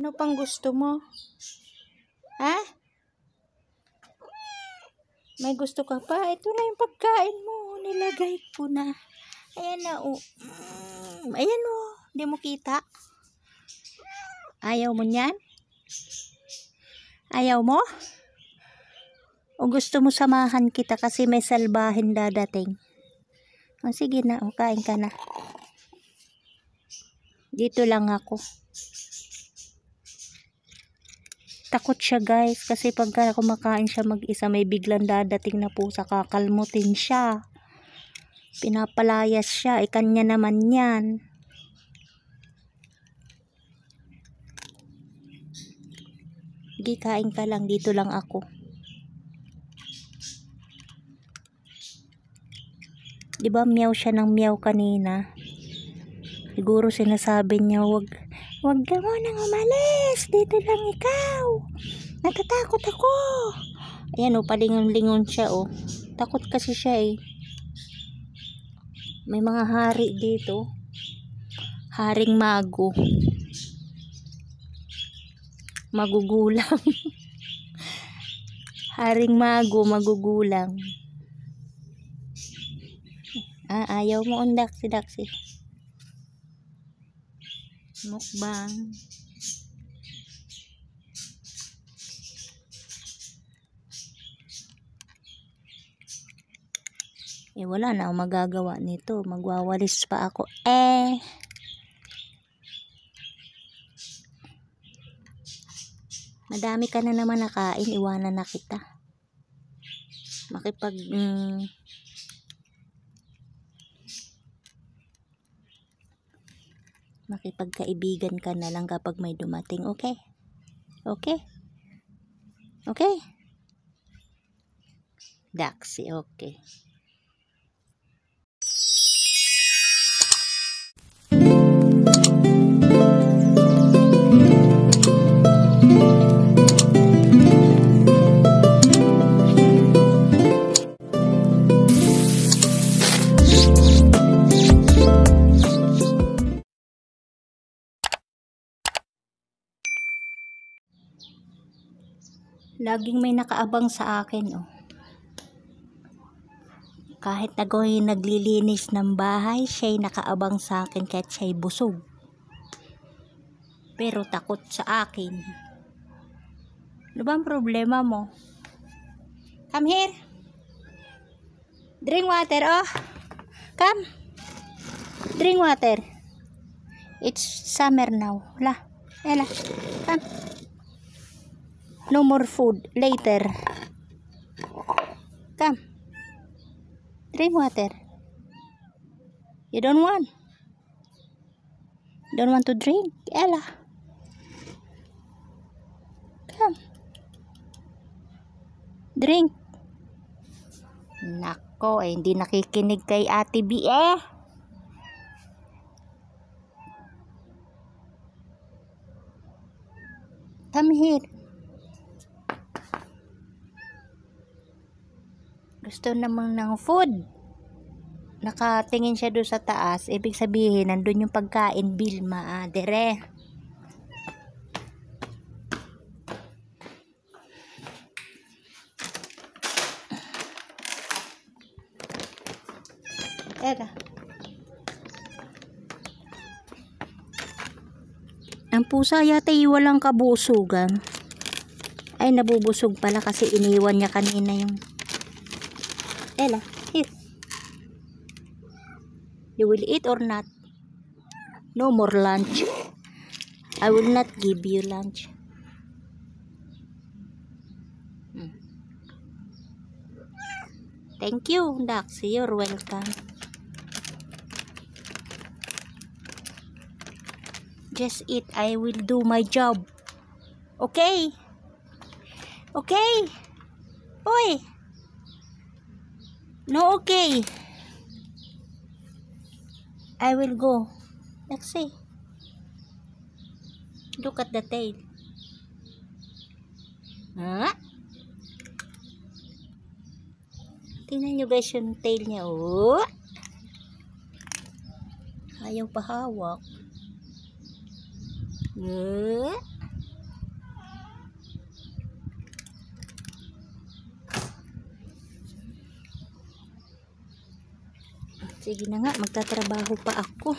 Ano pang gusto mo? Ha? May gusto ka pa? Ito na yung pagkain mo. Nilagay ko na. Ayan na, oh. Mm, ayan, oh. Hindi mo kita. Ayaw mo niyan? Ayaw mo? O gusto mo samahan kita kasi may salbahin dadating? O sige na, o kain ka na. Dito lang ako takot siya guys kasi pagka kumakain siya mag-isa may biglang dadating na pusa kakalmutin siya pinapalayas siya ikanya eh, naman yan kain ka lang dito lang ako diba meow siya ng meow kanina siguro sinasabi niya wag Huwag ka munang umalis. Dito lang ikaw. Natatakot ako. Ayan o, oh, palingon-lingon siya o. Oh. Takot kasi siya eh. May mga hari dito. Haring mago. Magugulang. Haring mago, magugulang. Ah, ayaw mo undak si Daxi mukbang eh wala na ako magagawa nito magwawalis pa ako eh madami ka na naman nakain iwanan na kita makipag mm, Makipagkaibigan ka na lang kapag may dumating. Okay? Okay? Okay? Daxi, okay. Laging may nakaabang sa akin, oh. Kahit ako'y naglilinis ng bahay, siya'y nakaabang sa akin kahit siya'y busog. Pero takot sa akin. Ano ba problema mo? Come here. Drink water, oh. Come. Drink water. It's summer now. Wala. Ela. Come no more food later come drink water you don't want don't want to drink Ella come drink nako eh hindi nakikinig kay ate B eh come here gusto namang ng food. Nakatingin siya doon sa taas. Ibig sabihin, nandun yung pagkain, Bilma. Ah, dere. Teka. Ang pusa yata walang kabusugan. Ay, nabubusog pala kasi iniwan niya kanina yung Ella, eat. You will eat or not? No more lunch. I will not give you lunch. Thank you, Dax. You're welcome. Just eat. I will do my job. Okay? Okay? Oy! No, okay. I will go. Let's see. Look at the tail. Ha? Huh? Tingnan nyo guys yung tail niya. Oh. Ayaw pahawak. Ha? Huh? Sige na nga, magtatrabaho pa ako.